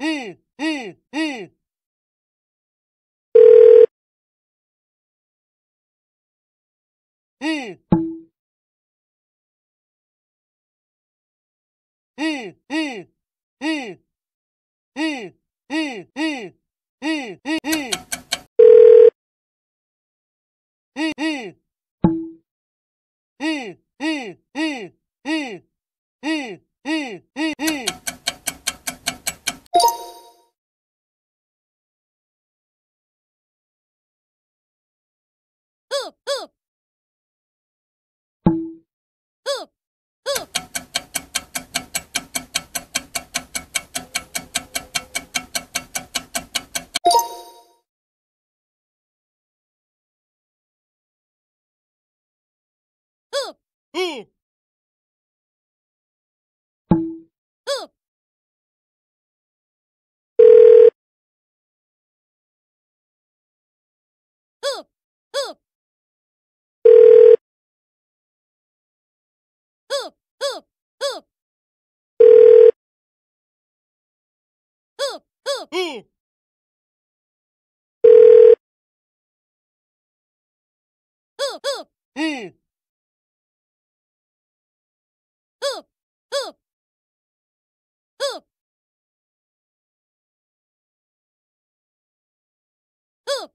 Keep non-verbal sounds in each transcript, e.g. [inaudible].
Mm, mm, mm. Ooh, ooh. Ooh. Ooh. Ooh. Ooh. Ooh. Up. Up. Up.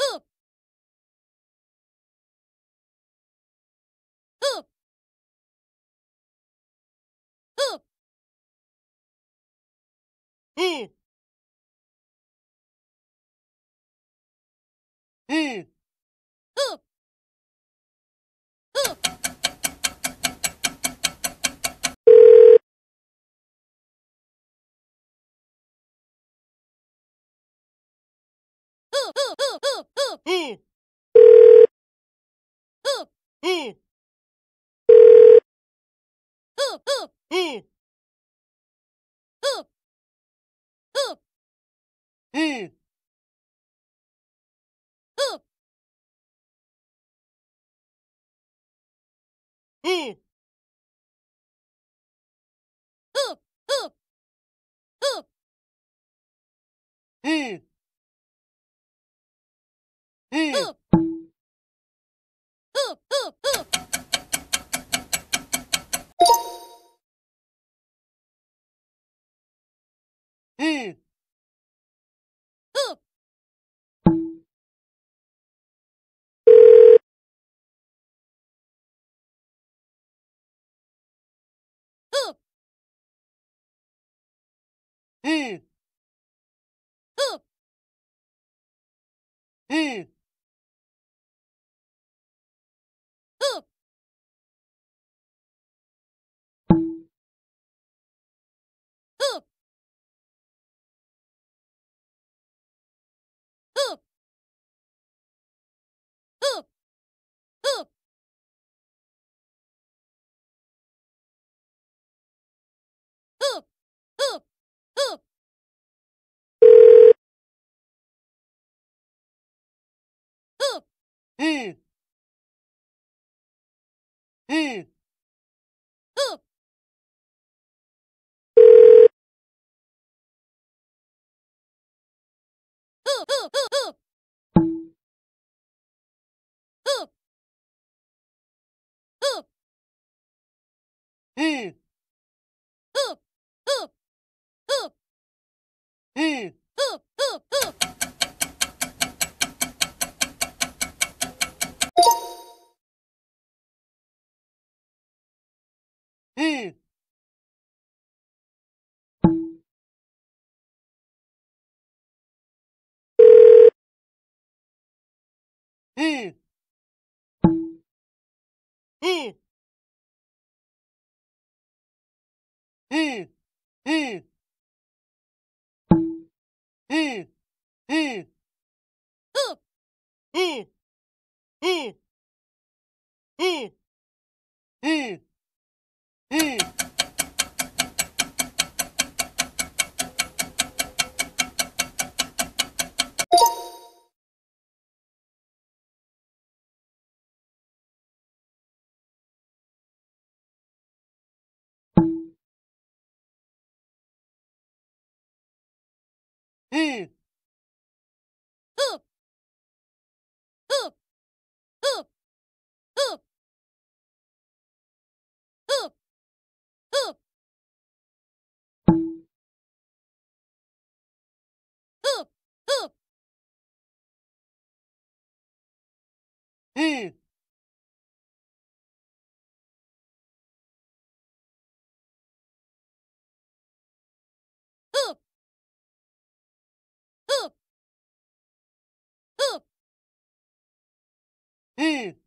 Up. Up. Ooh! Mm. [laughs] [laughs] [laughs] Hmm. Hmm. Hmm. Hmm. Hmm. Hmm. Hmm. Hmm. 嗯 Mm.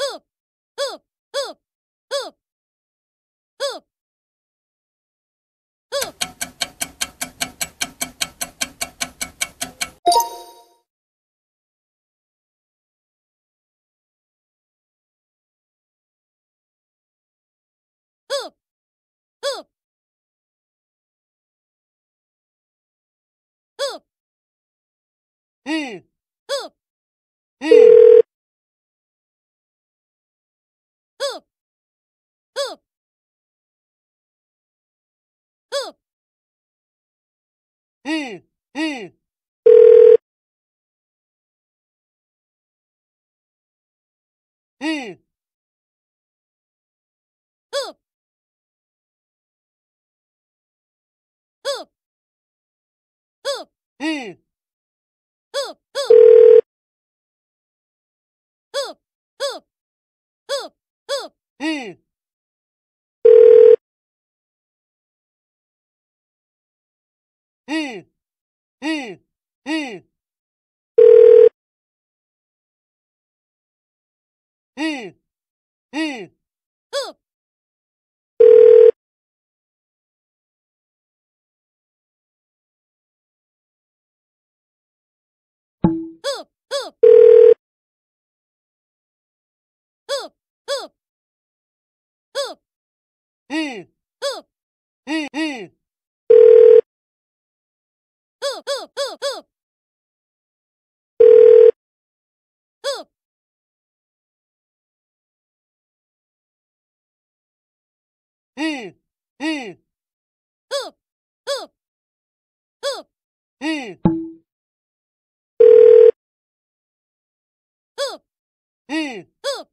Mm. Uh. Mm. Mm. Hmm. hmm. Hmm. Hmm. Hmm. Hmm. Hmm. Hmm. Hmm. Hmm. Hmm. Hmm. Hmm. Hmm.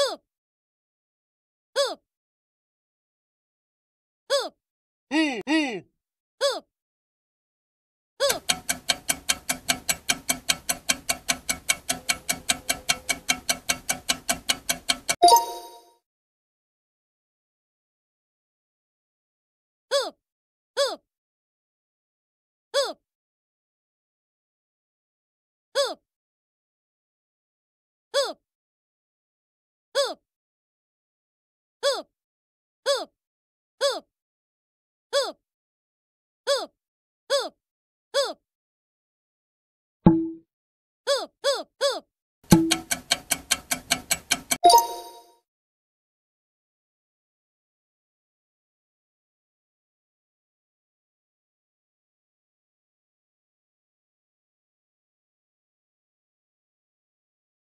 Boop!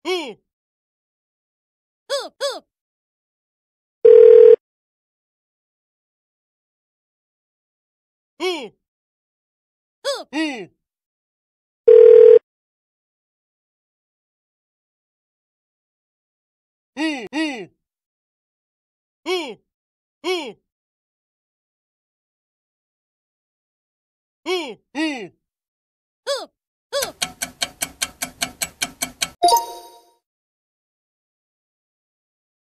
Ooh. Ooh, ooh. Ooh. Ooh. Ooh. Ooh, ooh. Ooh, ooh. Ooh, ooh. Ooh, ooh.